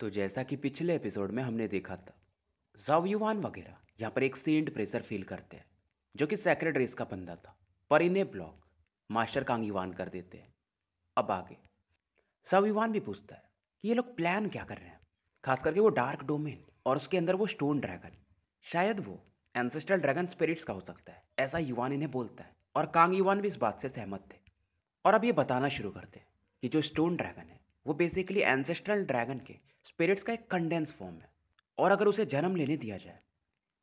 तो जैसा कि पिछले एपिसोड में हमने देखा था युवान वगैरह यहाँ पर एक सेंट प्रेशर फील करते हैं जो कि सेक्रेट रेस का बंदा था पर इन्हें ब्लॉक मास्टर कांग युवान कर देते हैं अब आगे सब युवान भी पूछता है कि ये लोग प्लान क्या कर रहे हैं खास करके वो डार्क डोमेन और उसके अंदर वो स्टोन ड्रैगन शायद वो एंसेस्ट्रल ड्रैगन स्पिरिट्स का हो सकता है ऐसा युवान इन्हें बोलता है और कांग युवान भी इस बात से सहमत थे और अब ये बताना शुरू करते हैं कि जो स्टोन ड्रैगन है वो बेसिकली एंसेस्ट्रल ड्रैगन के स्पिरिट्स का एक कंडेंस फॉर्म है और अगर उसे जन्म लेने दिया जाए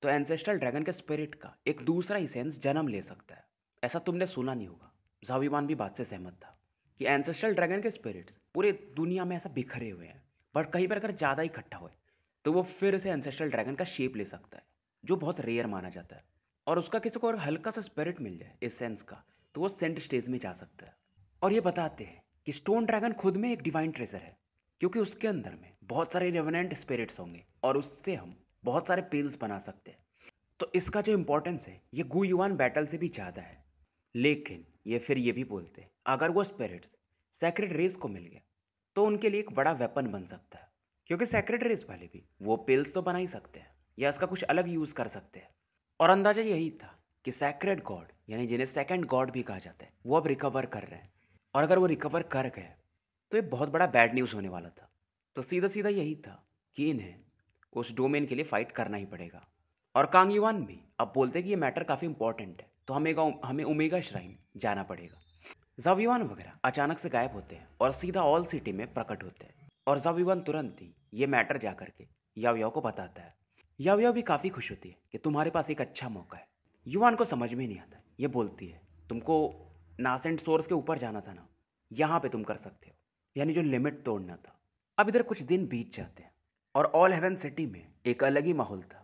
तो एंसेस्ट्रल ड्रैगन के स्पिरिट का एक दूसरा ही सेंस जन्म ले सकता है ऐसा तुमने सुना नहीं होगा जाविमान भी बात से सहमत था कि एंसेस्ट्रल ड्रैगन के स्पिरिट्स पूरे दुनिया में ऐसा बिखरे हुए हैं बट कहीं पर अगर ज़्यादा इकट्ठा हुए तो वो फिर से एंसेस्ट्रल ड्रैगन का शेप ले सकता है जो बहुत रेयर माना जाता है और उसका किसी को और हल्का सा स्पिरिट मिल जाए इस सेंस का तो वो सेंट स्टेज में जा सकता है और ये बताते हैं कि स्टोन ड्रैगन खुद में एक डिवाइन ट्रेजर है क्योंकि उसके अंदर में बहुत सारे रेवनेंट स्पिरिट्स होंगे और उससे हम बहुत सारे पिल्स बना सकते हैं तो इसका जो इम्पोर्टेंस है ये गु युवान बैटल से भी ज़्यादा है लेकिन ये फिर ये भी बोलते हैं अगर वो स्पिरिट्स सेक्रेट रेस को मिल गया तो उनके लिए एक बड़ा वेपन बन सकता है क्योंकि सेक्रेट रेस वाले भी वो पिल्स तो बना ही सकते हैं या इसका कुछ अलग यूज़ कर सकते हैं और अंदाज़ा यही था कि सेक्रेट गॉड यानी जिन्हें सेकेंड गॉड भी कहा जाता है वो अब रिकवर कर रहे हैं और अगर वो रिकवर कर गए तो ये बहुत बड़ा बैड न्यूज़ होने वाला था तो सीधा सीधा यही था कि इन्हें उस डोमेन के लिए फ़ाइट करना ही पड़ेगा और कांगीवान भी अब बोलते हैं कि ये मैटर काफ़ी इंपॉर्टेंट है तो हमें हमें उमेगा श्राइन जाना पड़ेगा युवान वगैरह अचानक से गायब होते हैं और सीधा ऑल सिटी में प्रकट होते हैं और जावीवान तुरंत ही ये मैटर जा करके यावयाव को बताता है यावयाव भी काफ़ी खुश होती है कि तुम्हारे पास एक अच्छा मौका है युवान को समझ में नहीं आता ये बोलती है तुमको नासेंट सोर्स के ऊपर जाना था ना यहाँ पे तुम कर सकते हो यानी जो लिमिट तोड़ना था अब इधर कुछ दिन बीत जाते हैं और ऑल हेवन सिटी में एक अलग ही माहौल था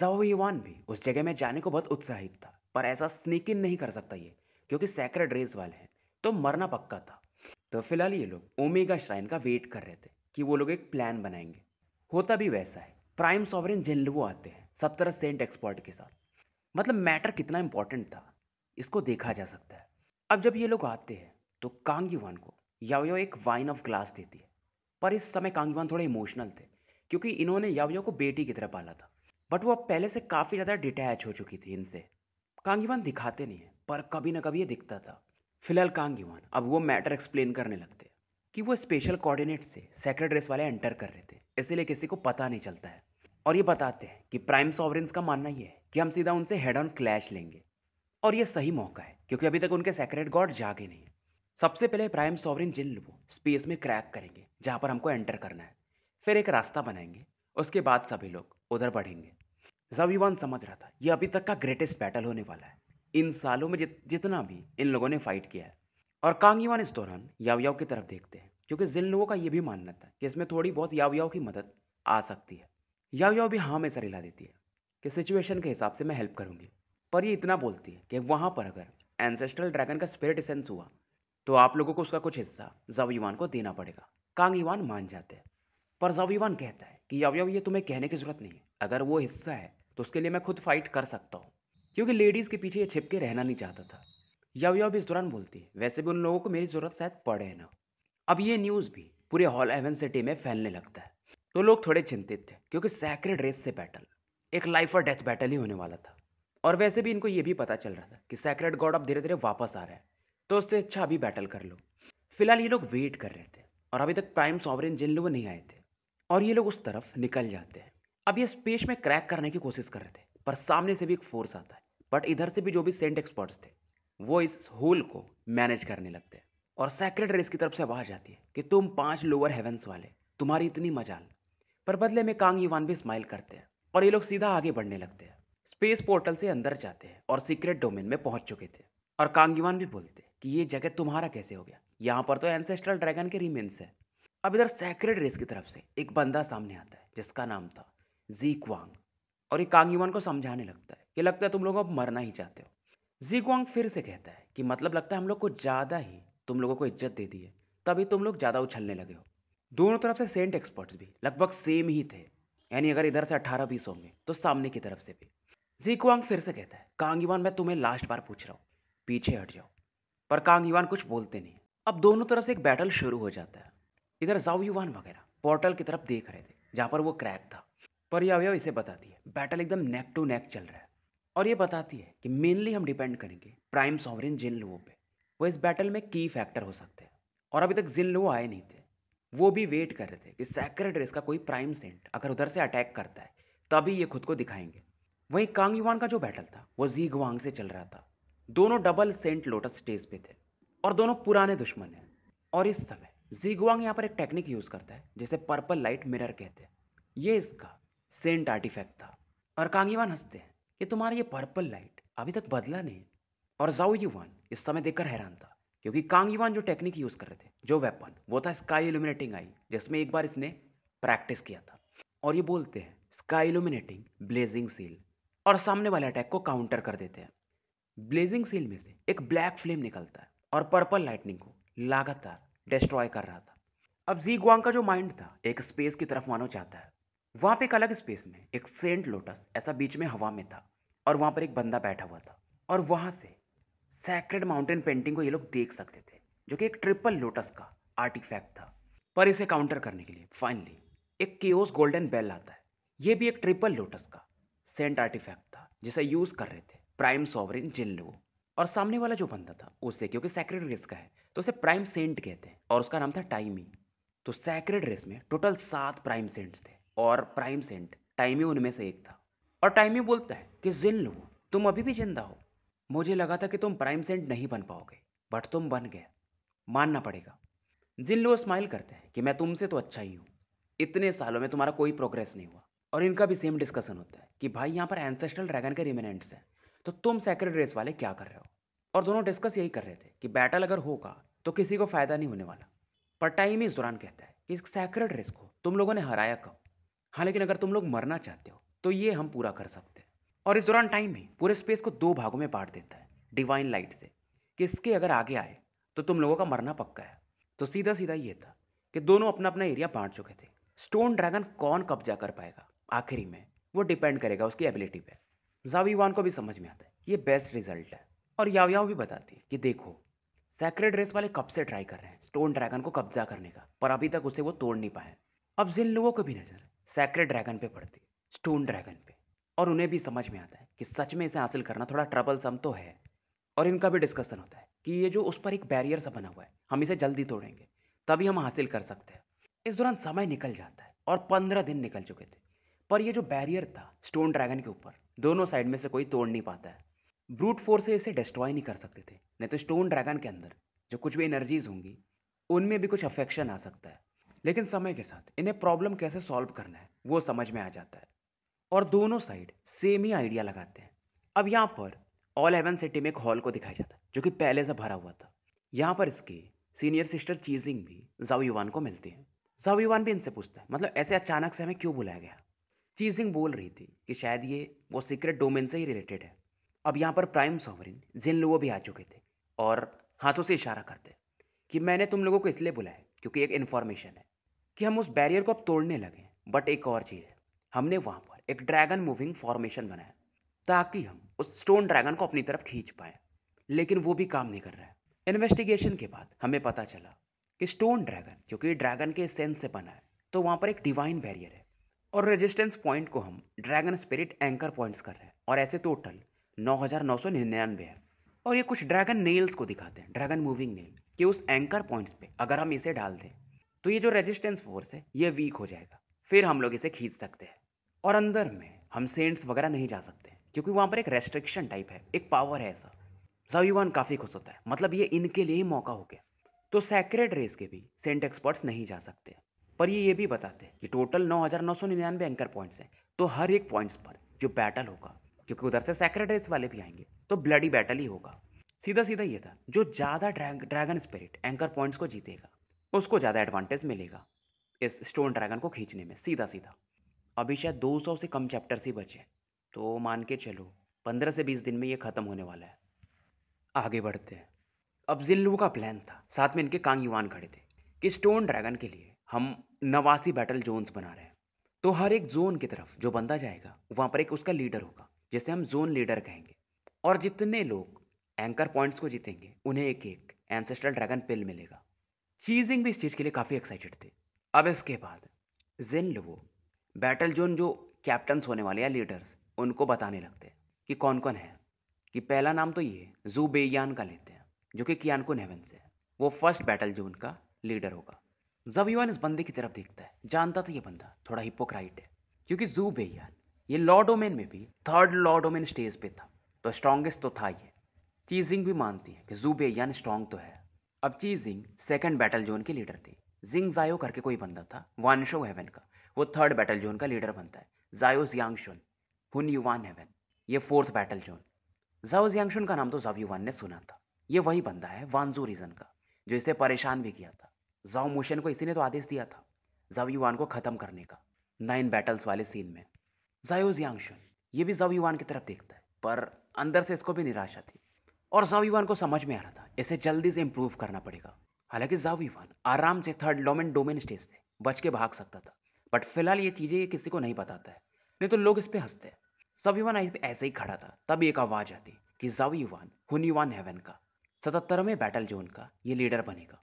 जाओ युवान भी उस जगह में जाने को बहुत उत्साहित था पर ऐसा स्नीक इन नहीं कर सकता ये क्योंकि सैक्रेड रेस वाले हैं तो मरना पक्का था तो फिलहाल ये लोग ओमेगा श्राइन का वेट कर रहे थे कि वो लोग एक प्लान बनाएंगे होता भी वैसा है प्राइम सॉवरिन जिन वो आते हैं सत्तर सेंट एक्सपर्ट के साथ मतलब मैटर कितना इंपॉर्टेंट था इसको देखा जा सकता है अब जब ये लोग आते हैं तो कांग युवान को याओयो एक वाइन ऑफ ग्लास देती है पर इस समय कांगीवान थोड़े इमोशनल थे क्योंकि इन्होंने याविया को बेटी की तरह पाला था बट वो अब पहले से काफ़ी ज़्यादा डिटैच हो चुकी थी इनसे कांगीवान दिखाते नहीं है पर कभी ना कभी ये दिखता था फिलहाल कांगीवान अब वो मैटर एक्सप्लेन करने लगते कि वो स्पेशल कोऑर्डिनेट से सेक्रेट रेस वाले एंटर कर रहे थे इसीलिए किसी को पता नहीं चलता है और ये बताते हैं कि प्राइम सॉवरेंस का मानना ये है कि हम सीधा उनसे हेड ऑन क्लैश लेंगे और ये सही मौका है क्योंकि अभी तक उनके सेक्रेट गॉड जागे नहीं सबसे पहले प्राइम सॉवरिन जिन लुबो स्पेस में क्रैक करेंगे जहाँ पर हमको एंटर करना है फिर एक रास्ता बनाएंगे उसके बाद सभी लोग उधर बढ़ेंगे जवीवान समझ रहा था यह अभी तक का ग्रेटेस्ट बैटल होने वाला है इन सालों में जित, जितना भी इन लोगों ने फाइट किया है और कांगीवान इस दौरान यावयाव की तरफ देखते हैं क्योंकि जिन लोगों का ये भी मानना था कि इसमें थोड़ी बहुत यावयाव की मदद आ सकती है यावयाव भी हाँ में सर हिला देती है कि सिचुएशन के हिसाब से मैं हेल्प करूँगी पर ये इतना बोलती है कि वहाँ पर अगर एंसेस्ट्रल ड्रैगन का स्पिरिट सेंस हुआ तो आप लोगों को उसका कुछ हिस्सा जवयुवान को देना पड़ेगा कांग ईवान मान जाते हैं पर जवयुवान कहता है कि अवयव ये तुम्हें कहने की जरूरत नहीं है अगर वो हिस्सा है तो उसके लिए मैं खुद फाइट कर सकता हूँ क्योंकि लेडीज़ के पीछे ये छिपके रहना नहीं चाहता था यवयव इस दौरान बोलती है वैसे भी उन लोगों को मेरी ज़रूरत शायद पड़े ना अब ये न्यूज़ भी पूरे हॉल एवन सिटी में फैलने लगता है तो लोग थोड़े चिंतित थे क्योंकि सैक्रेड रेस से बैटल एक लाइफ और डेथ बैटल ही होने वाला था और वैसे भी इनको ये भी पता चल रहा था कि सैक्रेड गॉड अब धीरे धीरे वापस आ रहा है तो उससे अच्छा अभी बैटल कर लो फिलहाल ये लोग वेट कर रहे थे और अभी तक प्राइम सॉवरेन जिन लोग नहीं आए थे और ये लोग उस तरफ निकल जाते हैं अब ये स्पेस में क्रैक करने की कोशिश कर रहे थे पर सामने से भी एक फोर्स आता है बट इधर से भी जो भी सेंट एक्सपर्ट्स थे वो इस होल को मैनेज करने लगते हैं और सेक्रेट रेस की तरफ से आवाज आती है कि तुम पांच लोअर हेवंस वाले तुम्हारी इतनी मजाल पर बदले में कांग यूवान भी स्माइल करते हैं और ये लोग सीधा आगे बढ़ने लगते हैं स्पेस पोर्टल से अंदर जाते हैं और सीक्रेट डोमेन में पहुंच चुके थे और कांग युवान भी बोलते हैं कि ये जगह तुम्हारा कैसे हो गया यहाँ पर तो एंसेस्ट्रल ड्रैगन के रिमेन्स है अब इधर सैक्रेड रेस की तरफ से एक बंदा सामने आता है जिसका नाम था जी क्वांग और ये कांगीवान को समझाने लगता है कि लगता है तुम लोग अब मरना ही चाहते हो जी क्वांग फिर से कहता है कि मतलब लगता है हम लोग को ज़्यादा ही तुम लोगों को इज्जत दे दी है तभी तुम लोग ज़्यादा उछलने लगे हो दोनों तरफ से सेंट एक्सपर्ट्स भी लगभग सेम ही थे यानी अगर इधर से अठारह बीस होंगे तो सामने की तरफ से भी जी क्वांग फिर से कहता है कांगीवान मैं तुम्हें लास्ट बार पूछ रहा हूँ पीछे हट जाओ पर कांग युवान कुछ बोलते नहीं अब दोनों तरफ से एक बैटल शुरू हो जाता है इधर जाओ युवान वगैरह पोर्टल की तरफ देख रहे थे जहाँ पर वो क्रैक था पर यह अवयव इसे बताती है बैटल एकदम नेक टू नेक चल रहा है और ये बताती है कि मेनली हम डिपेंड करेंगे प्राइम सॉवरिन जिन लोगों पर वो इस बैटल में की फैक्टर हो सकते हैं और अभी तक जिन लोग आए नहीं थे वो भी वेट कर रहे थे कि सैक्रेट रेस का कोई प्राइम सेंट अगर उधर से अटैक करता है तभी ये खुद को दिखाएंगे वहीं कांग युवान का जो बैटल था वो जी गुआंग से चल रहा था दोनों डबल सेंट लोटस स्टेज पे थे और दोनों पुराने दुश्मन हैं और इस समय जीगुआंग यहाँ पर एक टेक्निक यूज़ करता है जिसे पर्पल लाइट मिरर कहते हैं ये इसका सेंट आर्टिफैक्ट था और कांगीवान हंसते हैं कि तुम्हारा ये पर्पल लाइट अभी तक बदला नहीं और जाओ युवान इस समय देखकर हैरान था क्योंकि कांगीवान जो टेक्निक यूज़ कर रहे थे जो वेपन वो था स्काई इल्यूमिनेटिंग आई जिसमें एक बार इसने प्रैक्टिस किया था और ये बोलते हैं स्काई इल्यूमिनेटिंग ब्लेजिंग सील और सामने वाले अटैक को काउंटर कर देते हैं ब्लेजिंग सेल में से एक ब्लैक फ्लेम निकलता है और पर्पल लाइटनिंग को लगातार डिस्ट्रॉय कर रहा था अब जी ग्वांग का जो माइंड था एक स्पेस की तरफ मानो चाहता है वहां पर एक अलग स्पेस में एक सेंट लोटस ऐसा बीच में हवा में था और वहां पर एक बंदा बैठा हुआ था और वहां से सैक्रेड माउंटेन पेंटिंग को ये लोग देख सकते थे जो कि एक ट्रिपल लोटस का आर्टिफैक्ट था पर इसे काउंटर करने के लिए फाइनली एक केओस गोल्डन बेल आता है ये भी एक ट्रिपल लोटस का सेंट आर्टिफैक्ट था जिसे यूज़ कर रहे थे प्राइम सॉवरिन जिन लो और सामने वाला जो बंदा था उसे क्योंकि सैक्रेड रेस का है तो उसे प्राइम सेंट कहते हैं और उसका नाम था टाइमी तो सैक्रेड रेस में टोटल सात प्राइम सेंट्स थे और प्राइम सेंट टाइमी उनमें से एक था और टाइमी बोलता है कि जिन लो तुम अभी भी जिंदा हो मुझे लगा था कि तुम प्राइम सेंट नहीं बन पाओगे बट तुम बन गए मानना पड़ेगा जिन लोग स्माइल करते हैं कि मैं तुमसे तो अच्छा ही हूँ इतने सालों में तुम्हारा कोई प्रोग्रेस नहीं हुआ और इनका भी सेम डिस्कशन होता है कि भाई यहाँ पर एंसेस्ट्रल ड्रैगन के रिमिनेंट्स हैं तो तुम सेक्रेट रेस वाले क्या कर रहे हो और दोनों डिस्कस यही कर रहे थे कि बैटल अगर होगा तो किसी को फ़ायदा नहीं होने वाला पर टाइम ही इस दौरान कहता है कि इस सेक्रेट रेस को तुम लोगों ने हराया कब हाँ लेकिन अगर तुम लोग मरना चाहते हो तो ये हम पूरा कर सकते हैं और इस दौरान टाइम ही पूरे स्पेस को दो भागों में बांट देता है डिवाइन लाइट से कि इसके अगर आगे आए तो तुम लोगों का मरना पक्का है तो सीधा सीधा ये था कि दोनों अपना अपना एरिया बांट चुके थे स्टोन ड्रैगन कौन कब्जा कर पाएगा आखिरी में वो डिपेंड करेगा उसकी एबिलिटी पर जावीवान को भी समझ में आता है ये बेस्ट रिजल्ट है और यावयाव भी बताती है कि देखो सैक्रेड रेस वाले कब से ट्राई कर रहे हैं स्टोन ड्रैगन को कब्जा करने का पर अभी तक उसे वो तोड़ नहीं पाए अब जिन लोगों को भी नज़र सैक्रेड ड्रैगन पे पड़ती स्टोन ड्रैगन पे और उन्हें भी समझ में आता है कि सच में इसे हासिल करना थोड़ा ट्रबल सम तो है और इनका भी डिस्कशन होता है कि ये जो उस पर एक बैरियर सा बना हुआ है हम इसे जल्दी तोड़ेंगे तभी हम हासिल कर सकते हैं इस दौरान समय निकल जाता है और पंद्रह दिन निकल चुके थे पर यह जो बैरियर था स्टोन ड्रैगन के ऊपर दोनों साइड में से कोई तोड़ नहीं पाता है ब्रूट फोर्स से इसे डिस्ट्रॉय नहीं कर सकते थे नहीं तो स्टोन ड्रैगन के अंदर जो कुछ भी एनर्जीज होंगी उनमें भी कुछ अफेक्शन आ सकता है लेकिन समय के साथ इन्हें प्रॉब्लम कैसे सॉल्व करना है वो समझ में आ जाता है और दोनों साइड सेम ही आइडिया लगाते हैं अब यहाँ पर ऑल एवन सिटी में एक हॉल को दिखाया जाता है जो कि पहले से भरा हुआ था यहाँ पर इसके सीनियर सिस्टर चीजिंग भी युवान को मिलती है युवान भी इनसे पूछता है मतलब ऐसे अचानक से हमें क्यों बुलाया गया चीजिंग बोल रही थी कि शायद ये वो सीक्रेट डोमेन से ही रिलेटेड है अब यहाँ पर प्राइम सॉवरिन जिन लोगों भी आ चुके थे और हाथों से इशारा करते कि मैंने तुम लोगों को इसलिए बुलाया क्योंकि एक इन्फॉर्मेशन है कि हम उस बैरियर को अब तोड़ने लगे बट एक और चीज़ है हमने वहाँ पर एक ड्रैगन मूविंग फॉर्मेशन बनाया ताकि हम उस स्टोन ड्रैगन को अपनी तरफ खींच पाए लेकिन वो भी काम नहीं कर रहा है इन्वेस्टिगेशन के बाद हमें पता चला कि स्टोन ड्रैगन क्योंकि ड्रैगन के सेंस से बना है तो वहाँ पर एक डिवाइन बैरियर है और रेजिस्टेंस पॉइंट को हम ड्रैगन स्पिरिट एंकर पॉइंट्स कर रहे हैं और ऐसे टोटल तो नौ हज़ार नौ सौ निन्यानवे है और ये कुछ ड्रैगन नेल्स को दिखाते हैं ड्रैगन मूविंग नेल कि उस एंकर पॉइंट्स पे अगर हम इसे डाल दें तो ये जो रेजिस्टेंस फोर्स है ये वीक हो जाएगा फिर हम लोग इसे खींच सकते हैं और अंदर में हम सेंट्स वगैरह नहीं जा सकते क्योंकि वहाँ पर एक रेस्ट्रिक्शन टाइप है एक पावर है ऐसा जवीवान काफ़ी खुश होता है मतलब ये इनके लिए ही मौका हो गया तो सैक्रेड रेस के भी सेंट एक्सपर्ट्स नहीं जा सकते हैं पर ये ये भी बताते हैं कि टोटल नौ नौ हज़ार सौ निन्यानवे एंकर पॉइंट्स हैं तो हर एक पॉइंट्स पर जो बैटल होगा क्योंकि उधर से सेक्रेट रेस वाले भी आएंगे तो ब्लडी बैटल ही होगा सीधा सीधा ये था जो ज़्यादा ड्रैगन स्पिरिट एंकर पॉइंट्स को जीतेगा उसको ज़्यादा एडवांटेज मिलेगा इस स्टोन ड्रैगन को खींचने में सीधा सीधा अभी शायद दो सौ से कम चैप्टर्स ही बचे हैं तो मान के चलो पंद्रह से बीस दिन में ये ख़त्म होने वाला है आगे बढ़ते हैं अब जिन लोगों का प्लान था साथ में इनके कांग युवान खड़े थे कि स्टोन ड्रैगन के लिए हम नवासी बैटल जोन्स बना रहे हैं तो हर एक जोन की तरफ जो बंदा जाएगा वहाँ पर एक उसका लीडर होगा जिसे हम जोन लीडर कहेंगे और जितने लोग एंकर पॉइंट्स को जीतेंगे उन्हें एक एक एंसेस्ट्रल ड्रैगन पिल मिलेगा चीजिंग भी इस चीज़ के लिए काफ़ी एक्साइटेड थे अब इसके बाद जिन लोगों बैटल जोन जो कैप्टन्स होने वाले या लीडर्स उनको बताने लगते हैं कि कौन कौन है कि पहला नाम तो ये जू बेयान का लेते हैं जो कि को हेवन से है वो फर्स्ट बैटल जोन का लीडर होगा जबयून इस बंदे की तरफ देखता है जानता था ये बंदा थोड़ा हिपोक्राइट है क्योंकि जू बेयान ये लॉ में भी थर्ड लॉ स्टेज पे था तो स्ट्रॉन्गेस्ट तो था ये चीजिंग भी मानती है कि जू बेयान स्ट्रॉन्ग तो है अब चीजिंग सेकेंड बैटल जोन की लीडर थी जिंग जायो करके कोई बंदा था वानशो हेवन का वो थर्ड बैटल जोन का लीडर बनता है जायो जियांगशुन हुन युवान हेवन ये फोर्थ बैटल जोन जाओ जियांगशुन का नाम तो जब युवान ने सुना था ये वही बंदा है वानजू रीजन का जो इसे परेशान भी किया था जाओ मोशन को इसी ने तो आदेश दिया था जाव युवान को ख़त्म करने का नाइन बैटल्स वाले सीन में जायो जियांगशुन ये भी जाव युवान की तरफ देखता है पर अंदर से इसको भी निराशा थी और जाव युवान को समझ में आ रहा था इसे जल्दी से इम्प्रूव करना पड़ेगा हालांकि जाव युवान आराम से थर्ड लोमेंट डोमेन स्टेज से बच के भाग सकता था बट फिलहाल ये चीज़ें किसी को नहीं बताता है नहीं तो लोग इस पर हंसते हैं सब युवान ऐसे ही खड़ा था तब एक आवाज़ आती कि जाव युवान हुन युवान हेवन का सतहत्तरवें बैटल जोन का ये लीडर बनेगा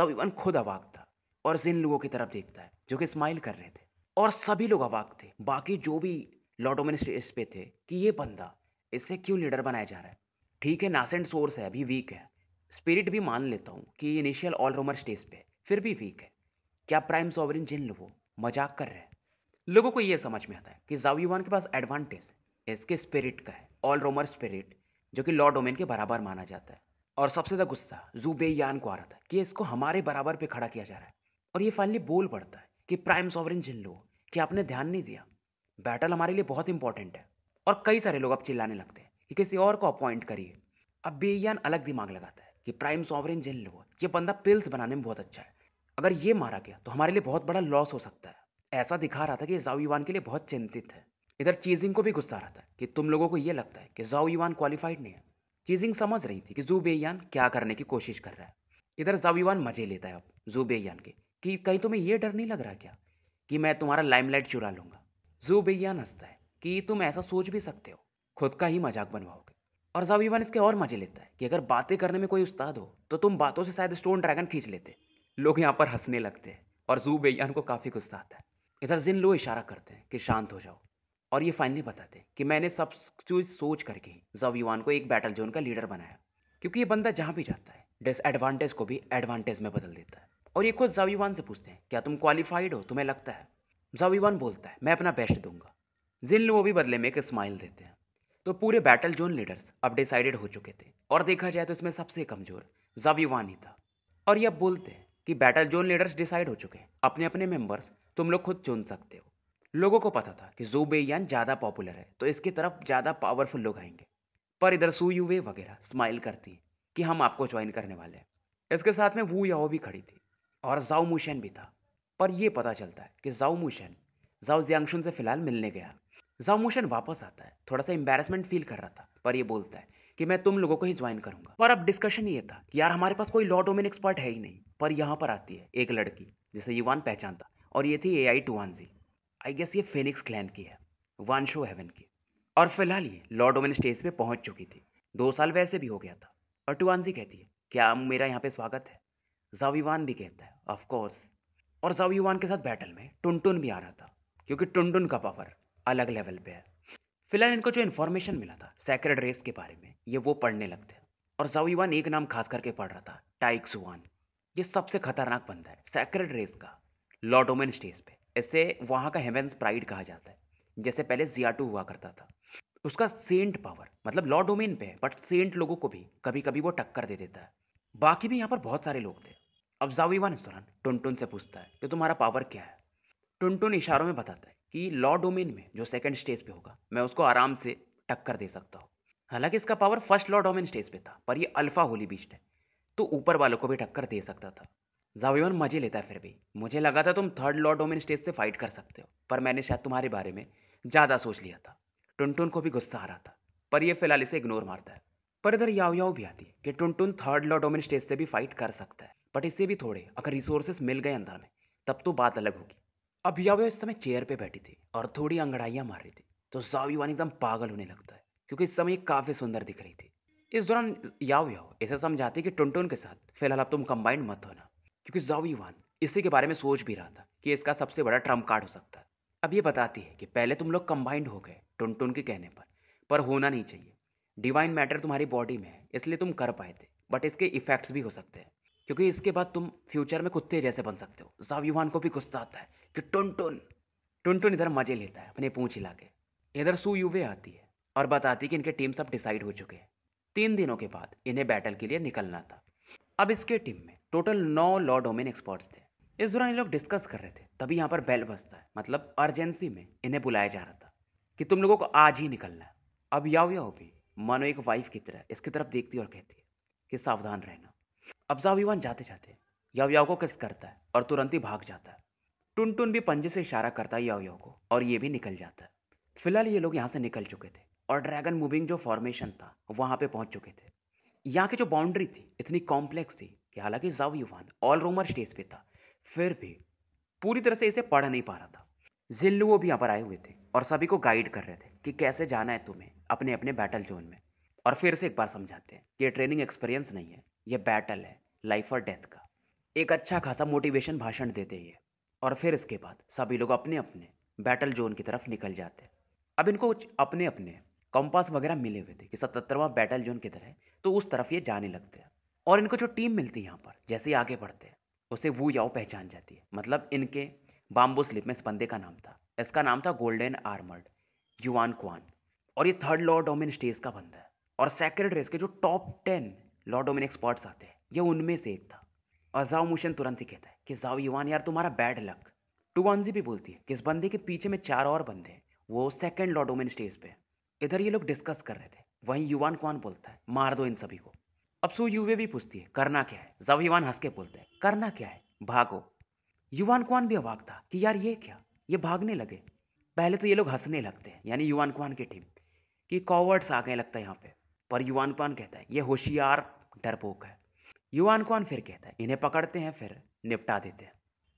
इवन खुद अवाक था और जिन लोगों की तरफ देखता है जो कि स्माइल कर रहे थे और सभी लोग अवाक थे बाकी जो भी लॉटोमिन इस पे थे कि ये बंदा इससे क्यों लीडर बनाया जा रहा है ठीक है नासेंट सोर्स है अभी वीक है स्पिरिट भी मान लेता हूँ कि इनिशियल ऑल रोमर स्टेज पे फिर भी वीक है क्या प्राइम सॉवरिन जिन लोगों मजाक कर रहे हैं लोगों को ये समझ में आता है कि जावीवान के पास एडवांटेज इसके स्पिरिट का है ऑल रोमर स्पिरिट जो कि लॉ डोमेन के बराबर माना जाता है और सबसे ज़्यादा गुस्सा जूबे यान को आ रहा था कि इसको हमारे बराबर पे खड़ा किया जा रहा है और ये फाइनली बोल पड़ता है कि प्राइम सॉवरिन जिन लो कि आपने ध्यान नहीं दिया बैटल हमारे लिए बहुत इंपॉर्टेंट है और कई सारे लोग अब चिल्लाने लगते हैं कि किसी और को अपॉइंट करिए अब बेयान अलग दिमाग लगाता है कि प्राइम सॉवरिन जिन लो ये बंदा पिल्स बनाने में बहुत अच्छा है अगर ये मारा गया तो हमारे लिए बहुत बड़ा लॉस हो सकता है ऐसा दिखा रहा था कि जाओ यवान के लिए बहुत चिंतित है इधर चीजिंग को भी गुस्सा रहा था कि तुम लोगों को ये लगता है कि जाऊ ईवान क्वालिफाइड नहीं है चीजिंग समझ रही थी कि जू बेयान क्या करने की कोशिश कर रहा है इधर जावीवान मजे लेता है अब जू बेयान के कि कहीं तुम्हें यह डर नहीं लग रहा क्या कि मैं तुम्हारा लाइमलाइट चुरा लूंगा जू बेयान हंसता है कि तुम ऐसा सोच भी सकते हो खुद का ही मजाक बनवाओगे और जावीवान इसके और मजे लेता है कि अगर बातें करने में कोई उस्ताद हो तो तुम बातों से शायद स्टोन ड्रैगन खींच लेते लोग यहाँ पर हंसने लगते हैं और जू बेयान को काफ़ी गुस्सा आता है इधर जिन लोग इशारा करते हैं कि शांत हो जाओ और ये फाइनली बताते हैं कि मैंने सब चीज सोच करके जब युवान को एक बैटल जोन का लीडर बनाया क्योंकि ये बंदा जहाँ भी जाता है डिसएडवांटेज को भी एडवांटेज में बदल देता है और ये खुद जावीवान से पूछते हैं क्या तुम क्वालिफाइड हो तुम्हें लगता है जावीवान बोलता है मैं अपना बेस्ट दूंगा जिन लोगों भी बदले में एक स्माइल देते हैं तो पूरे बैटल जोन लीडर्स अब डिसाइडेड हो चुके थे और देखा जाए तो इसमें सबसे कमजोर जावीवान ही था और ये अब बोलते हैं कि बैटल जोन लीडर्स डिसाइड हो चुके हैं अपने अपने मेंबर्स तुम लोग खुद चुन सकते हो लोगों को पता था कि जोबेयान ज़्यादा पॉपुलर है तो इसकी तरफ ज़्यादा पावरफुल लोग आएंगे पर इधर सू वे वगैरह स्माइल करती है कि हम आपको ज्वाइन करने वाले हैं इसके साथ में वू याओ भी खड़ी थी और जाओ मुशैन भी था पर यह पता चलता है कि जाओ मुशैन जाओ जियांगशुन से फ़िलहाल मिलने गया जाओ मुशैन वापस आता है थोड़ा सा एम्बेरसमेंट फील कर रहा था पर यह बोलता है कि मैं तुम लोगों को ही ज्वाइन करूंगा पर अब डिस्कशन ये था कि यार हमारे पास कोई लॉ डोमेन एक्सपर्ट है ही नहीं पर यहाँ पर आती है एक लड़की जिसे युवान पहचानता और ये थी A I two one G I guess ये फिनिक्स क्लैन की है शो हेवन की और फिलहाल ये लॉर्ड ओमेन स्टेज पे पहुंच चुकी थी दो साल वैसे भी हो गया था और टुवानजी कहती है क्या मेरा यहाँ पे स्वागत है जावीवान भी कहता है ऑफकोर्स और जावीवान के साथ बैटल में टुनटुन भी आ रहा था क्योंकि टुनटुन का पावर अलग लेवल पे है फिलहाल इनको जो इन्फॉर्मेशन मिला था सैक्रेड रेस के बारे में ये वो पढ़ने लगते हैं और जावीवान एक नाम खास करके पढ़ रहा था टाइक्सुआन ये सबसे खतरनाक बंदा है सैक्रेड रेस का लॉर्ड ओमेन स्टेज पे इसे वहाँ का हेवेंस प्राइड कहा जाता है जैसे पहले जियाटू हुआ करता था उसका सेंट पावर मतलब लॉ डोमेन पे है बट सेंट लोगों को भी कभी कभी वो टक्कर दे देता है बाकी भी यहाँ पर बहुत सारे लोग थे अब जाविवान इस दौरान टुनटुन से पूछता है कि तुम्हारा पावर क्या है टुनटुन इशारों में बताता है कि लॉ डोमेन में जो सेकंड स्टेज पे होगा मैं उसको आराम से टक्कर दे सकता हूँ हालांकि इसका power first law domain stage पे था पर ये अल्फा होली बीस्ट है तो ऊपर वालों को भी टक्कर दे सकता था जावीवन मजे लेता है फिर भी मुझे लगा था तुम थर्ड लॉ डोमिन स्टेज से फाइट कर सकते हो पर मैंने शायद तुम्हारे बारे में ज़्यादा सोच लिया था टुनटुन को भी गुस्सा आ रहा था पर यह फिलहाल इसे इग्नोर मारता है पर इधर याव याव भी आती है कि टुनटुन थर्ड लॉ डोमिन स्टेज से भी फाइट कर सकता है बट इससे भी थोड़े अगर रिसोर्सेस मिल गए अंदर में तब तो बात अलग होगी अब याव इस समय चेयर पे बैठी थी और थोड़ी अंगड़ाइयाँ मार रही थी तो जाविवान एकदम पागल होने लगता है क्योंकि इस समय काफ़ी सुंदर दिख रही थी इस दौरान याव याव इसे समझाती कि टुनटुन के साथ फिलहाल अब तुम कंबाइंड मत होना क्योंकि जावी वान इसी के बारे में सोच भी रहा था कि इसका सबसे बड़ा ट्रम्प कार्ड हो सकता है अब ये बताती है कि पहले तुम लोग कंबाइंड हो गए टुन के कहने पर पर होना नहीं चाहिए डिवाइन मैटर तुम्हारी बॉडी में है इसलिए तुम कर पाए थे बट इसके इफेक्ट्स भी हो सकते हैं क्योंकि इसके बाद तुम फ्यूचर में कुत्ते जैसे बन सकते हो जाविवान को भी गुस्सा आता है कि टुन टुन इधर मजे लेता है अपने पूछ हिला के इधर सू यूवे आती है और बताती कि इनके टीम सब डिसाइड हो चुके हैं तीन दिनों के बाद इन्हें बैटल के लिए निकलना था अब इसके टीम में टोटल नौ लॉ डोमेन एक्सपर्ट्स थे इस दौरान ये लोग डिस्कस कर रहे थे तभी यहाँ पर बेल बजता है मतलब अर्जेंसी में इन्हें बुलाया जा रहा था कि तुम लोगों को आज ही निकलना है अब याओ याओ भी मानो एक वाइफ की तरह इसकी तरफ देखती और कहती है कि सावधान रहना अब जावीवान जाते जाते याओ याओ को किस करता है और तुरंत ही भाग जाता है टुन टुन भी पंजे से इशारा करता है याओ याओ को और ये भी निकल जाता है फिलहाल ये लोग यहाँ से निकल चुके थे और ड्रैगन मूविंग जो फॉर्मेशन था वहाँ पे पहुँच चुके थे यहाँ की जो बाउंड्री थी इतनी कॉम्प्लेक्स थी कि हालांकि जाव युवान रोमर स्टेज पे था फिर भी पूरी तरह से इसे पढ़ नहीं पा रहा था जिल्लू वो भी यहाँ पर आए हुए थे और सभी को गाइड कर रहे थे कि कैसे जाना है तुम्हें अपने अपने बैटल जोन में और फिर से एक बार समझाते हैं कि ये ट्रेनिंग एक्सपीरियंस नहीं है ये बैटल है लाइफ और डेथ का एक अच्छा खासा मोटिवेशन भाषण देते ये और फिर इसके बाद सभी लोग अपने अपने बैटल जोन की तरफ निकल जाते हैं अब इनको कुछ अपने अपने कंपास वगैरह मिले हुए थे कि सतहत्तरवा बैटल जोन किधर है तो उस तरफ ये जाने लगते हैं और इनको जो टीम मिलती है यहाँ पर जैसे ही आगे बढ़ते हैं उसे वो याओ पहचान जाती है मतलब इनके बाम्बू स्लिप में इस बंदे का नाम था इसका नाम था गोल्डन आर्मर्ड युआन क्वान और ये थर्ड लॉर्ड डोमिन स्टेज का बंदा है और सेकेंड रेस के जो top ten lord domain experts आते हैं ये उनमें से एक था और जाओ मुशन तुरंत ही कहता है कि जाओ युवान यार तुम्हारा बैड लक टू वन भी बोलती है कि इस बंदे के पीछे में चार और बंदे हैं वो सेकेंड लॉर्ड डोमिन स्टेज पे इधर ये लोग डिस्कस कर रहे थे वहीं युवान क्वान बोलता है मार दो इन सभी को अब सो युवे भी पूछती है करना क्या है जब युवान हंस के बोलते हैं करना क्या है भागो युवान कुआन भी अभाग था कि यार ये क्या ये भागने लगे पहले तो ये लोग हंसने लगते हैं यानी युवान कुआन की टीम कि कॉवर्ड्स आ गए लगता है यहाँ पे पर युवान कुआन कहता है ये होशियार डरपोक है युवान कुआन फिर कहता है इन्हें पकड़ते हैं फिर निपटा देते हैं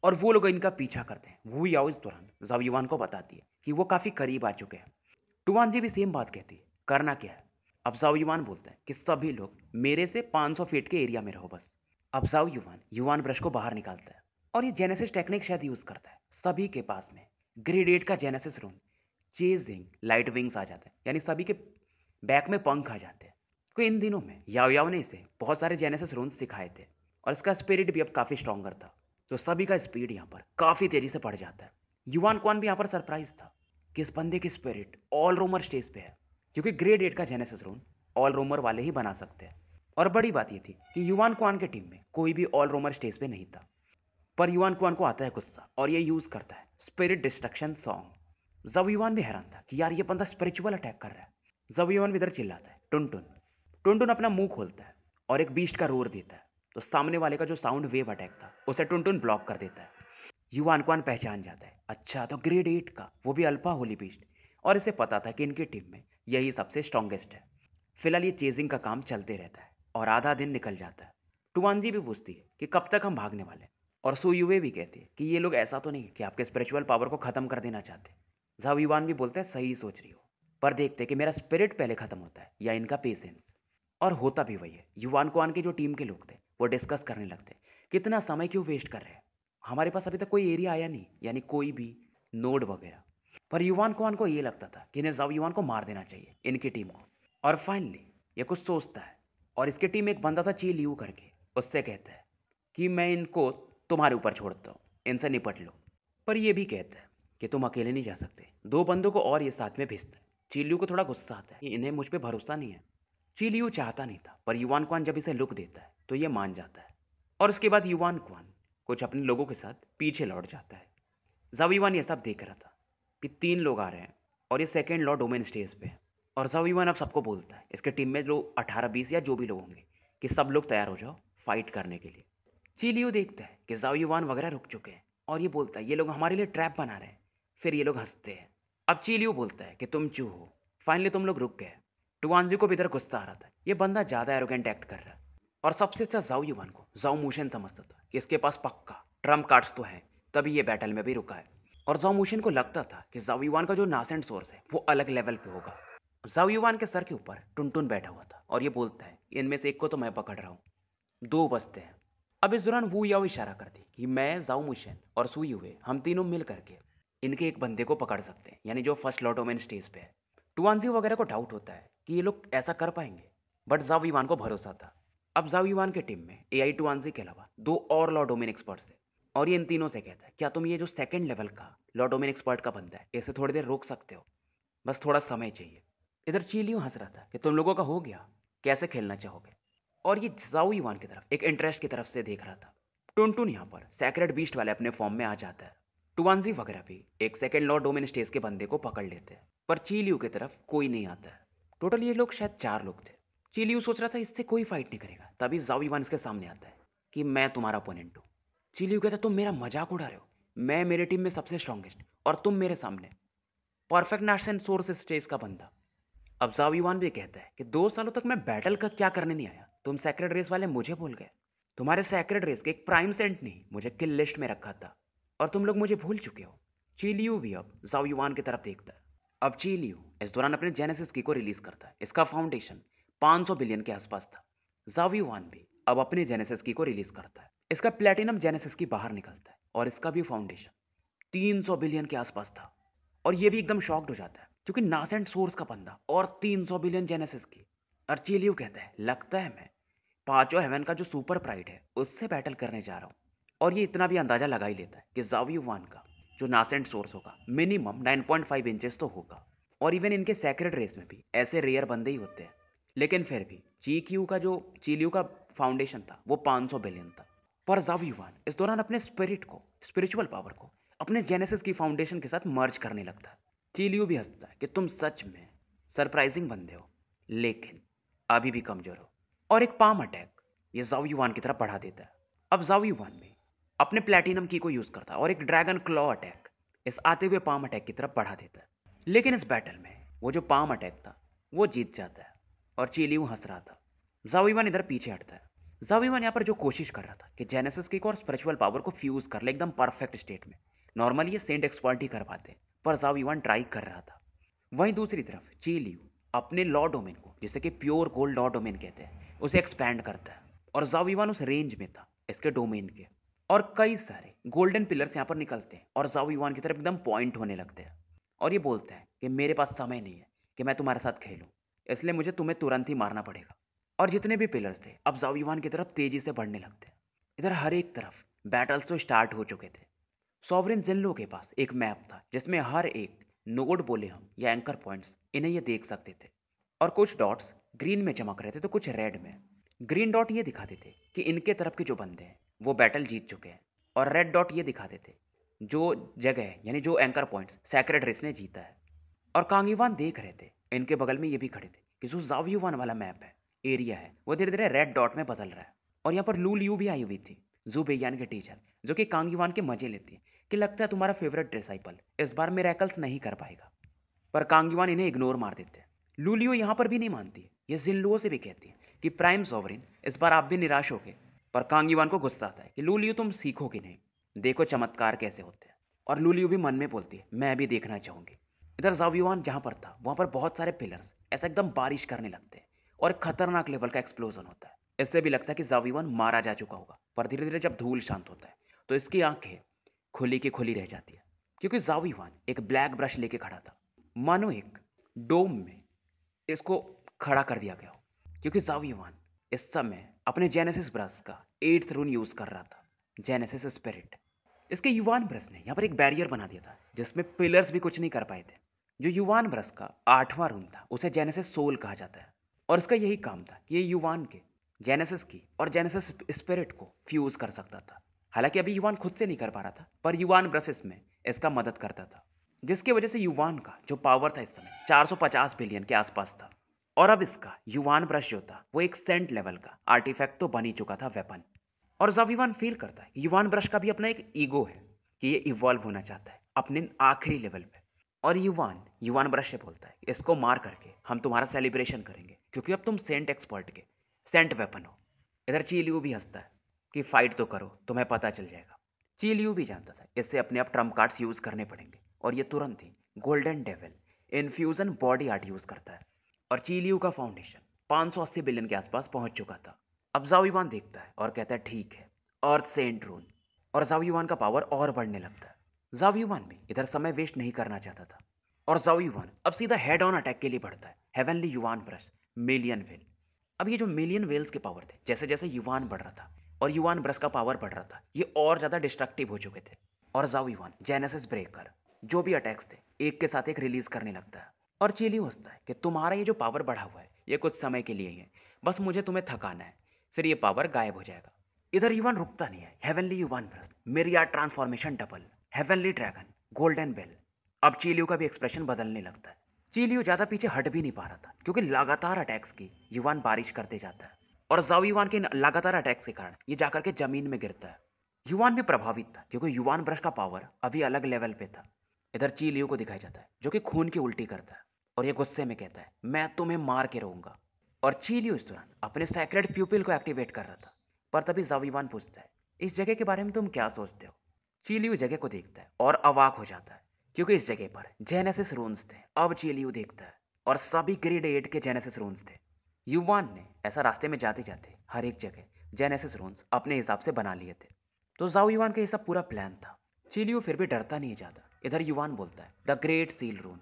और वो लोग इनका पीछा करते हैं वो आओ इस दौरान जब युवान को बताती है कि वो काफ़ी करीब आ चुके हैं टुवान जी भी सेम बात कहती है करना क्या है अफजाव युवान बोलता है कि सभी लोग मेरे से 500 फीट के एरिया में रहो बस अफजाव युवान युवान ब्रश को बाहर निकालता है और ये जेनेसिस टेक्निक शायद यूज़ करता है सभी के पास में ग्रेड एट का genesis room chasing light wings आ जाते हैं यानी सभी के बैक में पंख आ जाते हैं तो इन दिनों में याओ याओ ने इसे बहुत सारे जेनेसिस रूम सिखाए थे और इसका स्पिरिट भी अब काफ़ी स्ट्रॉगर था तो सभी का स्पीड यहाँ पर काफ़ी तेज़ी से बढ़ जाता है युवान कौन भी यहाँ पर सरप्राइज था कि इस बंदे की स्पिरिट ऑल रोमर स्टेज पे है क्योंकि ग्रेड एट का जेनेसिस रोन ऑल रोमर वाले ही बना सकते हैं और बड़ी बात यह थी कि युवान कुआन के टीम में कोई भी ऑल रोमर स्टेज पे नहीं था पर युवान कुआन को आता है गुस्सा और ये यूज़ करता है स्पिरिट डिस्ट्रक्शन सॉन्ग जब युवान भी हैरान था कि यार ये बंदा स्पिरिचुअल अटैक कर रहा है जब युवान भी इधर चिल्लाता है टुन टुन टुन टुन अपना मुंह खोलता है और एक बीस्ट का रोर देता है तो सामने वाले का जो साउंड वेव अटैक था उसे टुन टुन ब्लॉक कर देता है युवान कुआन पहचान जाता है अच्छा तो ग्रेड एट का वो भी अल्पा होली बीस्ट और इसे पता था कि इनकी टीम में यही सबसे स्ट्रांगेस्ट है फिलहाल ये चेजिंग का काम चलते रहता है और आधा दिन निकल जाता है जी भी पूछती है कि कब तक हम भागने वाले और सुयुवे भी कहती है कि ये लोग ऐसा तो नहीं कि आपके स्पिरिचुअल पावर को ख़त्म कर देना चाहते जब युवान भी बोलते हैं सही सोच रही हो पर देखते कि मेरा स्पिरिट पहले ख़त्म होता है या इनका पेशेंस और होता भी वही है युवान कुआन के जो टीम के लोग थे वो डिस्कस करने लगते कितना समय क्यों वेस्ट कर रहे हैं हमारे पास अभी तक कोई एरिया आया नहीं यानी कोई भी नोड वगैरह पर युवान कुआन को ये लगता था कि इन्हें जाओ युवान को मार देना चाहिए इनकी टीम को और फाइनली ये कुछ सोचता है और इसकी टीम एक बंदा था ची लियू करके उससे कहता है कि मैं इनको तुम्हारे ऊपर छोड़ता हूँ इनसे निपट लो पर यह भी कहता है कि तुम अकेले नहीं जा सकते दो बंदों को और ये साथ में भेजता है चीलियू को थोड़ा गुस्सा आता है कि इन्हें मुझ पर भरोसा नहीं है चीलियू चाहता नहीं था पर युवान कुआन जब इसे लुक देता है तो ये मान जाता है और उसके बाद युवान कुआन कुछ अपने लोगों के साथ पीछे लौट जाता है जब युवान ये सब देख रहा था कि तीन लोग आ रहे हैं और ये सेकेंड लॉ डोमेन स्टेज पे है और सब इवन अब सबको बोलता है इसके टीम में जो अठारह बीस या जो भी लोग होंगे कि सब लोग तैयार हो जाओ फाइट करने के लिए चीलियो देखता है कि युवान वगैरह रुक चुके हैं और ये बोलता है ये लोग हमारे लिए ट्रैप बना रहे हैं फिर ये लोग हंसते हैं अब चीलियो बोलता है कि तुम चू हो फाइनली तुम लोग रुक गए टुवानजी को भी इधर गुस्सा आ रहा था ये बंदा ज़्यादा एरोगेंट एक्ट कर रहा है और सबसे अच्छा जाऊ युवान को जाऊ मूशन समझता था कि इसके पास पक्का ट्रम्प कार्ड्स तो हैं तभी ये बैटल में भी रुका है और जामोशन को लगता था कि जावीवान का जो नासेंट सोर्स है वो अलग लेवल पे होगा जावीवान के सर के ऊपर टुनटुन बैठा हुआ था और ये बोलता है इनमें से एक को तो मैं पकड़ रहा हूँ दो बचते हैं अब इस दौरान वो याओ इशारा करती कि मैं जाऊमुशन और सुई हुए हम तीनों मिल करके इनके एक बंदे को पकड़ सकते हैं यानी जो फर्स्ट लॉटोमेन स्टेज पे है टुआनजी वगैरह को डाउट होता है कि ये लोग ऐसा कर पाएंगे बट जावीवान को भरोसा था अब जावीवान के टीम में ए आई के अलावा दो और लॉ एक्सपर्ट्स थे और ये इन तीनों से कहता है क्या तुम ये जो सेकंड लेवल का लॉ डोमेन एक्सपर्ट का बनता है इसे थोड़ी देर रोक सकते हो बस थोड़ा समय चाहिए इधर चीलियो हंस रहा था कि तुम लोगों का हो गया कैसे खेलना चाहोगे और ये जाऊवान की तरफ एक इंटरेस्ट की तरफ से देख रहा था टुनटुन यहाँ पर सैक्रेड बीस्ट वाले अपने फॉर्म में आ जाता है टुवानजी वगैरह भी एक सेकेंड लॉ डोमेन स्टेज के बंदे को पकड़ लेते हैं पर चीलियो की तरफ कोई नहीं आता है टोटल ये लोग शायद चार लोग थे चीलियो सोच रहा था इससे कोई फाइट नहीं करेगा तभी जाऊवान इसके सामने आता है कि मैं तुम्हारा अपोनेंट हूँ चिली कहता तुम मेरा मजाक उड़ा रहे हो मैं मेरे टीम में सबसे स्ट्रांगेस्ट और तुम मेरे सामने परफेक्ट नाश एंड सोर्स स्टेज का बंदा अब जावीवान भी कहता है कि दो सालों तक मैं बैटल का क्या करने नहीं आया तुम सेक्रेट रेस वाले मुझे भूल गए तुम्हारे सेक्रेट रेस के एक प्राइम सेंट ने मुझे किल लिस्ट में रखा था और तुम लोग मुझे भूल चुके हो चीलियू भी अब जावीवान की तरफ देखता है अब चीलियू इस दौरान अपने जेनेसिस की को रिलीज करता है इसका फाउंडेशन 500 बिलियन के आसपास था जावीवान भी अब अपने जेनेसिस की को रिलीज करता है इसका प्लेटिनम जेनेसिस की बाहर निकलता है और इसका भी फाउंडेशन 300 बिलियन के आसपास था और ये भी एकदम शॉक्ड हो जाता है क्योंकि नासेंट सोर्स का बंदा और 300 बिलियन जेनेसिस की अर्चेलियो कहता है लगता है मैं पांचों हेवन का जो सुपर प्राइड है उससे बैटल करने जा रहा हूँ और ये इतना भी अंदाजा लगा ही लेता है कि जावी वन का जो नासेंट सोर्स होगा मिनिमम 9.5 इंचेस तो होगा और इवन इनके सेक्रेट रेस में भी ऐसे रेयर बंदे ही होते हैं लेकिन फिर भी जी का जो चीलियो का फाउंडेशन था वो 500 बिलियन था परजावीवाद इस दौरान अपने स्पिरिट को स्पिरिचुअल पावर को अपने जेनेसिस की फाउंडेशन के साथ मर्ज करने लगता है चीलियो भी हंसता है कि तुम सच में सरप्राइजिंग बंदे हो लेकिन अभी भी कमजोर हो और एक पाम अटैक ये जावीवान की तरह बढ़ा देता है अब जावीवान भी अपने प्लेटिनम की को यूज़ करता है और एक ड्रैगन क्लॉ अटैक इस आते हुए पाम अटैक की तरफ बढ़ा देता है लेकिन इस बैटल में वो जो पाम अटैक था वो जीत जाता है और चीलियो हंस रहा था जावीवान इधर पीछे हटता है जावीवन यहाँ पर जो कोशिश कर रहा था कि जेनेसिस की और स्पिरिचुअल पावर को फ्यूज़ कर ले एकदम परफेक्ट स्टेट में नॉर्मली ये सेंट एक्सपर्ट ही कर पाते पर जावीवन ट्राई कर रहा था वहीं दूसरी तरफ ची लियू अपने लॉ डोमेन को जिसे कि प्योर गोल्ड लॉ डोमेन कहते हैं उसे एक्सपैंड करता है और जावीवन उस रेंज में था इसके डोमेन के और कई सारे गोल्डन पिलर्स यहाँ पर निकलते हैं और जावीवान की तरफ एकदम पॉइंट होने लगते हैं और ये बोलते हैं कि मेरे पास समय नहीं है कि मैं तुम्हारे साथ खेलूँ इसलिए मुझे तुम्हें तुरंत ही मारना पड़ेगा और जितने भी पिलर्स थे अब जाविवान की तरफ तेजी से बढ़ने लगते इधर हर एक तरफ बैटल्स तो स्टार्ट हो चुके थे सॉवरिन जिन के पास एक मैप था जिसमें हर एक नोड बोले हम या एंकर पॉइंट्स इन्हें ये देख सकते थे और कुछ डॉट्स ग्रीन में चमक रहे थे तो कुछ रेड में ग्रीन डॉट ये दिखाते थे कि इनके तरफ के जो बंदे हैं वो बैटल जीत चुके हैं और रेड डॉट ये दिखाते थे जो जगह है यानी जो एंकर पॉइंट्स सैक्रेड रिस ने जीता है और कांगीवान देख रहे थे इनके बगल में ये भी खड़े थे कि जो जावियुवान वाला मैप है एरिया है वो धीरे धीरे रेड डॉट में बदल रहा है और यहाँ पर लू लियू भी आई हुई थी जू बेयान के टीचर जो कि कांग युवान के मजे लेती है कि लगता है तुम्हारा फेवरेट डिसाइपल इस बार मेरेकल्स नहीं कर पाएगा पर कांग युवान इन्हें इग्नोर मार देते हैं लू लियू यहाँ पर भी नहीं मानती ये जिन लोगों से भी कहती है कि प्राइम सॉवरिन इस बार आप भी निराश हो गए पर कांग युवान को गुस्सा आता है कि लू तुम तुम कि नहीं देखो चमत्कार कैसे होते हैं और लू भी मन में बोलती है मैं भी देखना चाहूँगी इधर जब युवान जहाँ पर था वहाँ पर बहुत सारे पिलर्स ऐसा एकदम बारिश करने लगते हैं और खतरनाक लेवल का एक्सप्लोजन होता है इससे भी लगता है कि जावीवन मारा जा चुका होगा पर धीरे धीरे जब धूल शांत होता है तो इसकी आंखें खुली की खुली रह जाती है क्योंकि जावीवान एक ब्लैक ब्रश लेके खड़ा था मानो एक डोम में इसको खड़ा कर दिया गया हो क्योंकि जावीवान इस समय अपने जेनेसिस ब्रश का एट्थ रून यूज़ कर रहा था जेनेसिस स्पिरिट इसके युवान ब्रश ने यहाँ पर एक बैरियर बना दिया था जिसमें पिलर्स भी कुछ नहीं कर पाए थे जो युवान ब्रश का आठवां रून था उसे जेनेसिस सोल कहा जाता है और इसका यही काम था कि ये युवान के जेनेसिस की और जेनेसिस स्पिरिट को फ्यूज़ कर सकता था हालांकि अभी युवान खुद से नहीं कर पा रहा था पर युवान ब्रसिस में इसका मदद करता था जिसकी वजह से युवान का जो पावर था इस समय 450 बिलियन के आसपास था और अब इसका युवान ब्रश जो था वो एक सेंट लेवल का आर्टिफैक्ट तो बन ही चुका था वेपन और जब युवान फील करता है युवान ब्रश का भी अपना एक ईगो है कि ये इवॉल्व होना चाहता है अपने आखिरी लेवल पे और युवान युवान ब्रश से बोलता है इसको मार करके हम तुम्हारा सेलिब्रेशन करेंगे क्योंकि अब तुम सेंट एक्सपर्ट के सेंट वेपन हो इधर चीलियो भी हंसता है कि फाइट तो करो तुम्हें पता चल जाएगा चीलियो भी जानता था इससे अपने आप ट्रम्प कार्ड्स यूज़ करने पड़ेंगे और ये तुरंत ही golden devil infusion body art use करता है और चीलियो का फाउंडेशन 580 बिलियन के आसपास पहुंच चुका था अब जावीवान देखता है और कहता है ठीक है अर्थ सेंट रूल और जावीवान का पावर और बढ़ने लगता है जावीवान भी इधर समय वेस्ट नहीं करना चाहता था और जावीवान अब सीधा हेड ऑन अटैक के लिए बढ़ता है हेवनली युवान ब्रश मिलियन वेल अब ये जो मिलियन वेल्स के पावर थे जैसे जैसे युवान बढ़ रहा था और युवान ब्रश का पावर बढ़ रहा था ये और ज़्यादा डिस्ट्रक्टिव हो चुके थे और जाओ युवान जेनेसिस ब्रेकर जो भी अटैक्स थे एक के साथ एक रिलीज करने लगता है और चीली होता है कि तुम्हारा ये जो पावर बढ़ा हुआ है ये कुछ समय के लिए ही है बस मुझे तुम्हें थकाना है फिर ये पावर गायब हो जाएगा इधर युवान रुकता नहीं है हेवनली युवान ब्रस मेरिया transformation double heavenly dragon golden bell अब चीलियो का भी एक्सप्रेशन बदलने लगता है चीलियो ज़्यादा पीछे हट भी नहीं पा रहा था क्योंकि लगातार अटैक्स की युवान बारिश करते जाता है और जावीवान के लगातार अटैक्स के कारण ये जाकर के जमीन में गिरता है युवान भी प्रभावित था क्योंकि युवान ब्रश का पावर अभी अलग लेवल पे था इधर चीलियो को दिखाया जाता है जो कि खून की उल्टी करता है और ये गुस्से में कहता है मैं तुम्हें मार के रहूंगा और चीलियो इस दौरान अपने सैक्रेड प्यूपिल को एक्टिवेट कर रहा था पर तभी जावीवान पूछता है इस जगह के बारे में तुम क्या सोचते हो चीलियो जगह को देखता है और अवाक हो जाता है क्योंकि इस जगह पर जेनेसिस रून्स थे अब चेलियो देखता है और सभी ग्रेड एट के जेनेसिस रून्स थे युवान ने ऐसा रास्ते में जाते जाते हर एक जगह जेनेसिस रून्स अपने हिसाब से बना लिए थे तो जाओ युवान का यह सब पूरा प्लान था चेलियो फिर भी डरता नहीं जाता इधर युवान बोलता है द ग्रेट सील रून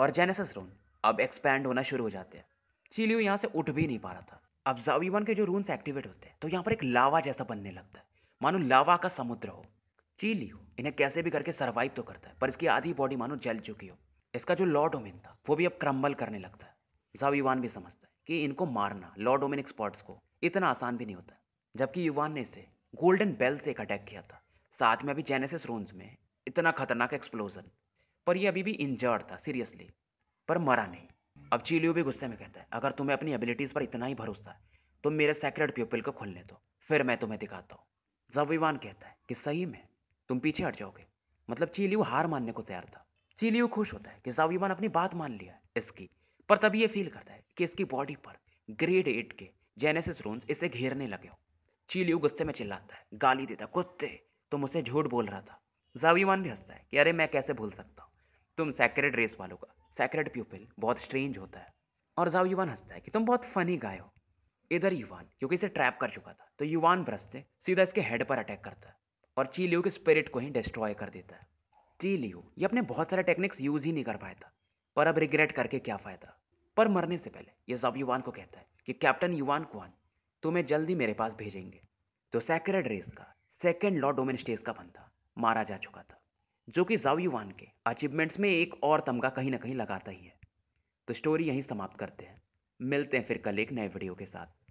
और जेनेसिस रून अब एक्सपैंड होना शुरू हो जाते हैं चीलियो यहाँ से उठ भी नहीं पा रहा था अब जावीवन के जो रूनस एक्टिवेट होते हैं तो यहाँ पर एक लावा जैसा बनने लगता है मानो लावा का समुद्र हो चीली हो इन्हें कैसे भी करके सर्वाइव तो करता है पर इसकी आधी बॉडी मानो जल चुकी हो इसका जो लॉ डोमिन था वो भी अब क्रम्बल करने लगता है जब युवान भी समझता है कि इनको मारना लॉ डोमिन एक्सपर्ट्स को इतना आसान भी नहीं होता जबकि युवान ने इसे गोल्डन बेल से एक अटैक किया था साथ में अभी जेनेसिस रोन्स में इतना खतरनाक एक्सप्लोजन पर यह अभी भी इंजर्ड था सीरियसली पर मरा नहीं अब चीलियो भी गुस्से में कहता है अगर तुम्हें अपनी एबिलिटीज़ पर इतना ही भरोसा है तो मेरे सेक्रेट प्यूपिल को खोलने दो फिर मैं तुम्हें दिखाता हूँ जब विवान कहता है कि सही में तुम पीछे हट जाओगे मतलब चीलियू हार मानने को तैयार था चीलियू खुश होता है कि जाविमान अपनी बात मान लिया इसकी पर तब ये फील करता है कि इसकी बॉडी पर ग्रेड एट के जेनेसिस रोन्स इसे घेरने लगे हो चीलियू गुस्से में चिल्लाता है गाली देता कुत्ते तुम उसे झूठ बोल रहा था जावीमान भी हंसता है कि अरे मैं कैसे भूल सकता हूँ तुम सैक्रेड रेस वालों का सैक्रेड प्यूपिल बहुत स्ट्रेंज होता है और जावीवान हंसता है कि तुम बहुत फनी गाय हो इधर युवान क्योंकि इसे ट्रैप कर चुका था तो युवान ब्रस्ते सीधा इसके हेड पर अटैक करता है और ची लियो के स्पिरिट को ही डिस्ट्रॉय कर देता है ची लियो ये अपने बहुत सारे टेक्निक्स यूज़ ही नहीं कर पाया था पर अब रिग्रेट करके क्या फ़ायदा पर मरने से पहले ये जब युवान को कहता है कि कैप्टन युवान कुआन तुम्हें जल्दी मेरे पास भेजेंगे तो सैक्रेड रेस का सेकेंड लॉ स्टेज का बंदा मारा जा चुका था जो कि जाव युवान के अचीवमेंट्स में एक और तमगा कहीं ना कहीं लगाता ही है तो स्टोरी यहीं समाप्त करते हैं मिलते हैं फिर कल एक नए वीडियो के साथ